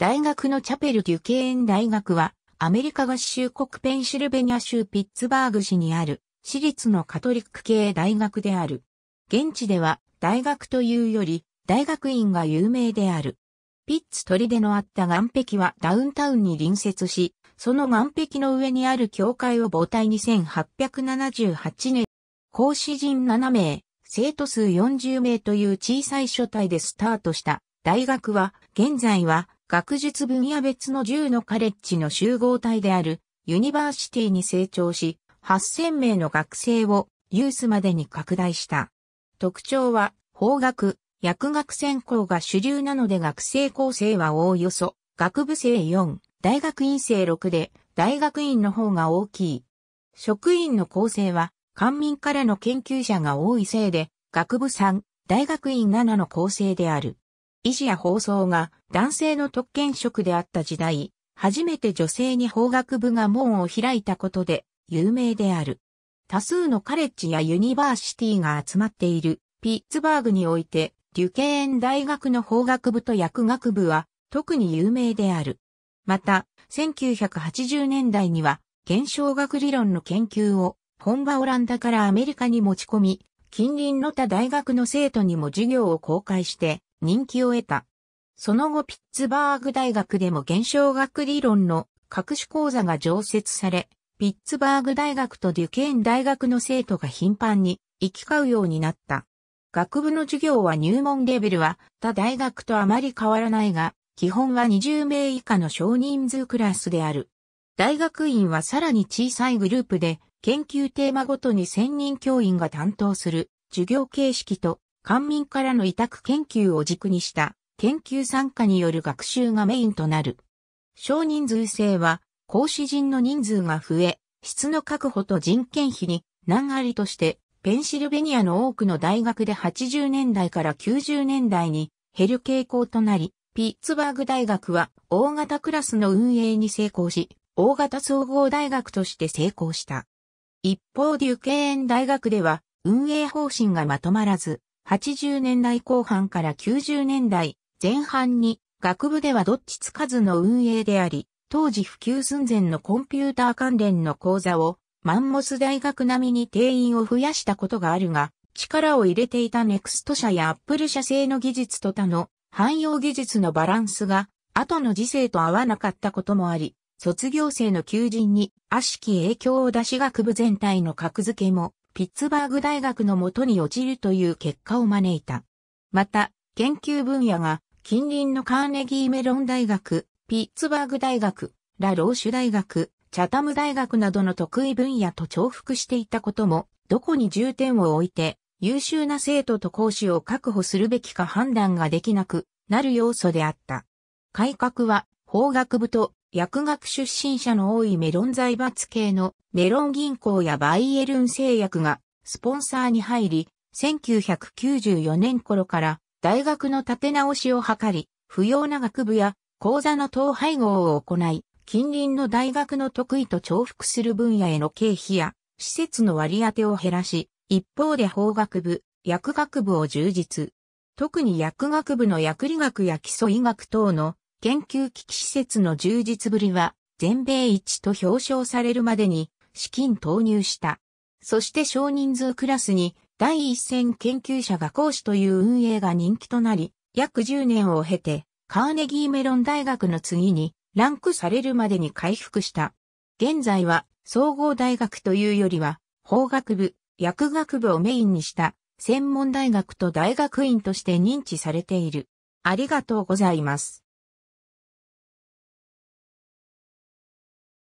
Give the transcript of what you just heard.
大学のチャペル・デュケーン大学は、アメリカ合衆国ペンシルベニア州ピッツバーグ市にある、私立のカトリック系大学である。現地では、大学というより、大学院が有名である。ピッツ砦のあった岸壁はダウンタウンに隣接し、その岸壁の上にある教会を母体に1878年、講師陣7名、生徒数40名という小さい書体でスタートした大学は、現在は学術分野別の10のカレッジの集合体であるユニバーシティに成長し、8000名の学生をユースまでに拡大した。特徴は、法学、薬学専攻が主流なので学生構成はおおよそ、学部生4、大学院生6で、大学院の方が大きい。職員の構成は、官民からの研究者が多いせいで、学部3、大学院7の構成である。医師や放送が男性の特権職であった時代、初めて女性に法学部が門を開いたことで有名である。多数のカレッジやユニバーシティが集まっているピッツバーグにおいて、デュケーン大学の法学部と薬学部は特に有名である。また、1980年代には、現象学理論の研究を本場オランダからアメリカに持ち込み、近隣の他大学の生徒にも授業を公開して、人気を得た。その後ピッツバーグ大学でも現象学理論の各種講座が常設され、ピッツバーグ大学とデュケーン大学の生徒が頻繁に行き交うようになった。学部の授業は入門レベルは他大学とあまり変わらないが、基本は20名以下の少人数クラスである。大学院はさらに小さいグループで研究テーマごとに専任教員が担当する授業形式と官民からの委託研究を軸にした研究参加による学習がメインとなる。少人数制は、講師陣の人数が増え、質の確保と人件費に難ありとして、ペンシルベニアの多くの大学で80年代から90年代に減る傾向となり、ピッツバーグ大学は大型クラスの運営に成功し、大型総合大学として成功した。一方デュケーン大学では運営方針がまとまらず、80年代後半から90年代前半に学部ではどっちつかずの運営であり、当時普及寸前のコンピューター関連の講座をマンモス大学並みに定員を増やしたことがあるが、力を入れていたネクスト社やアップル社製の技術と他の汎用技術のバランスが後の時世と合わなかったこともあり、卒業生の求人に悪しき影響を出し学部全体の格付けもピッツバーグ大学のもとに落ちるという結果を招いた。また、研究分野が近隣のカーネギーメロン大学、ピッツバーグ大学、ラローシュ大学、チャタム大学などの得意分野と重複していたことも、どこに重点を置いて優秀な生徒と講師を確保するべきか判断ができなくなる要素であった。改革は法学部と薬学出身者の多いメロン財閥系のメロン銀行やバイエルン製薬がスポンサーに入り、1994年頃から大学の立て直しを図り、不要な学部や講座の統廃合を行い、近隣の大学の得意と重複する分野への経費や施設の割り当てを減らし、一方で法学部、薬学部を充実。特に薬学部の薬理学や基礎医学等の研究機器施設の充実ぶりは全米一と表彰されるまでに資金投入した。そして少人数クラスに第一線研究者が講師という運営が人気となり、約10年を経てカーネギーメロン大学の次にランクされるまでに回復した。現在は総合大学というよりは法学部、薬学部をメインにした専門大学と大学院として認知されている。ありがとうございます。